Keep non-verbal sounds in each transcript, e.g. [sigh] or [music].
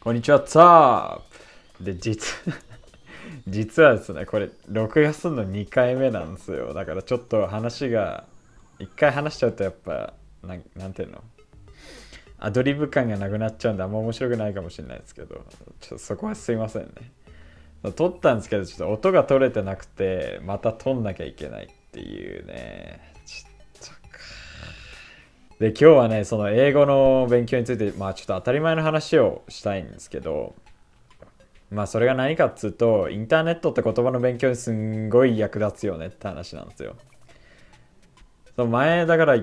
こんにちは、ザーで、実、[laughs] 実はですね、これ、録画するの2回目なんですよ。だからちょっと話が、1回話しちゃうとやっぱ、ななんていうのアドリブ感がなくなっちゃうんであんま面白くないかもしれないですけど、ちょっとそこはすいませんね。撮ったんですけど、ちょっと音が取れてなくて、また撮んなきゃいけないっていうね。ちょっで今日はねその英語の勉強についてまあちょっと当たり前の話をしたいんですけどまあそれが何かっつうとインターネットって言葉の勉強にすんごい役立つよねって話なんですよ。その前だから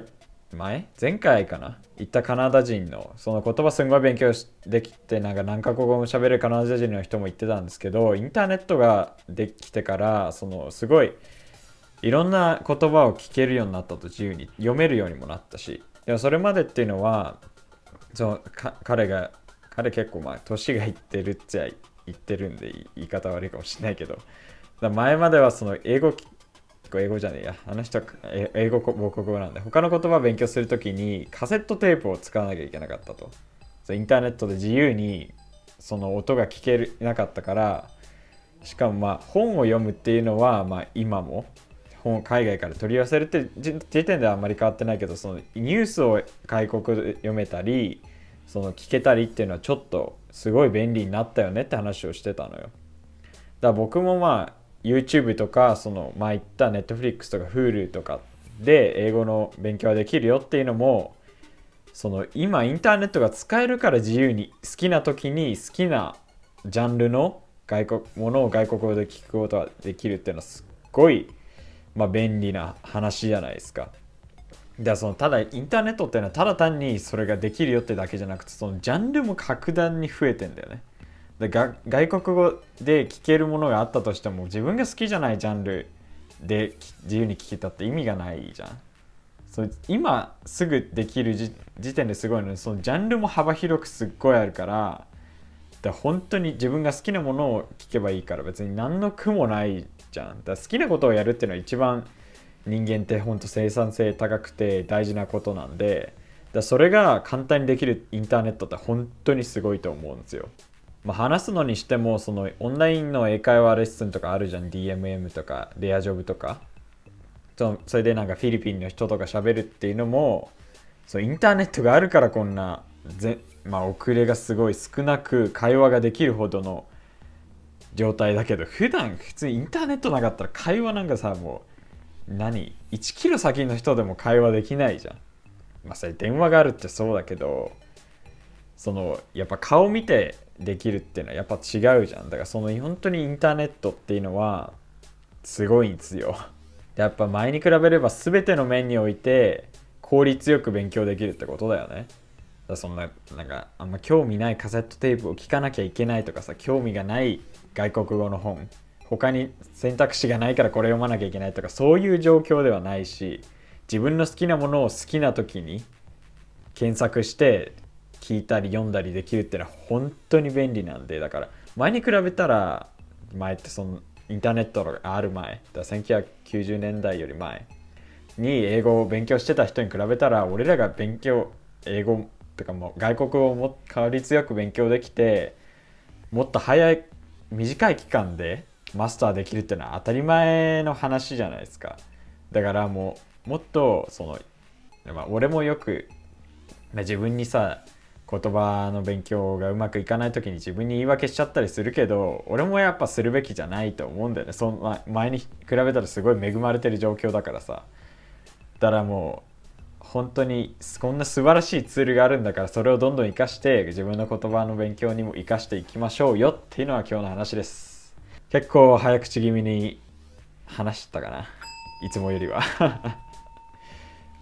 前前回かな行ったカナダ人のその言葉すんごい勉強できてなんか何カ国語も喋るカナダ人の人も言ってたんですけどインターネットができてからそのすごいいろんな言葉を聞けるようになったと自由に読めるようにもなったしでもそれまでっていうのはその彼が彼結構まあ年がいってるっちゃ言ってるんで言い方悪いかもしれないけど前まではその英語英語じゃねえやあの人は英語母国語なんで他の言葉を勉強するときにカセットテープを使わなきゃいけなかったとインターネットで自由にその音が聞けなかったからしかもまあ本を読むっていうのはまあ今も本を海外から取り寄せるって時点ではあんまり変わってないけどそのニュースを外国で読めたりその聞けたりっていうのはちょっとすごい便利になったよねって話をしてたのよ。だから僕もまあ YouTube とかそのまあ言った Netflix とか Hulu とかで英語の勉強はできるよっていうのもその今インターネットが使えるから自由に好きな時に好きなジャンルの外国ものを外国語で聞くことができるっていうのはすっごいまあ、便利な話じゃないですか。でそのただインターネットっていうのはただ単にそれができるよってだけじゃなくてそのジャンルも格段に増えてんだよね。で外国語で聞けるものがあったとしても自分が好きじゃないジャンルで自由に聞けたって意味がないじゃん。そ今すぐできる時点ですごいのにそのジャンルも幅広くすっごいあるからだ本当に自分が好きなものを聞けばいいから別に何の苦もないじゃんだ好きなことをやるっていうのは一番人間って本当生産性高くて大事なことなんでだそれが簡単にできるインターネットって本当にすごいと思うんですよ。まあ、話すのにしてもそのオンラインの英会話レッスンとかあるじゃん DMM とかレアジョブとかそそれでなんかフィリピンの人とか喋るっていうのもそうインターネットがあるからこんなぜ、まあ、遅れがすごい少なく会話ができるほどの状態だけど普段普通インターネットなかったら会話なんかさもう何1キロ先の人でも会話できないじゃん。まあそれ電話があるってそうだけどそのやっぱ顔見てできるっていうのはやっぱ違うじゃんだからその本当にインターネットっていうのはすごいんですよやっぱ前に比べれば全ての面において効率よく勉強できるってことだよねだそんななんかあんま興味ないカセットテープを聞かなきゃいけないとかさ興味がない外国語の本他に選択肢がないからこれ読まなきゃいけないとかそういう状況ではないし自分の好きなものを好きな時に検索して聞いたり読んだりできるってのは本当に便利なんでだから前に比べたら前ってそのインターネットがある前だ1990年代より前に英語を勉強してた人に比べたら俺らが勉強英語てかもう外国をも効率よく勉強できてもっと早い短い期間でマスターできるっていうのは当たり前の話じゃないですかだからもうもっとその、まあ、俺もよく自分にさ言葉の勉強がうまくいかない時に自分に言い訳しちゃったりするけど俺もやっぱするべきじゃないと思うんだよねそん前に比べたらすごい恵まれてる状況だからさだからもう本当にこんな素晴らしいツールがあるんだからそれをどんどん活かして自分の言葉の勉強にも生かしていきましょうよっていうのは今日の話です結構早口気味に話したかないつもよりは [laughs]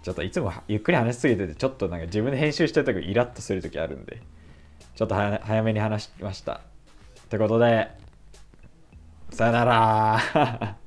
ちょっといつもゆっくり話しすぎててちょっとなんか自分で編集してるきイラッとする時あるんでちょっと早めに話しましたってことでさよなら [laughs]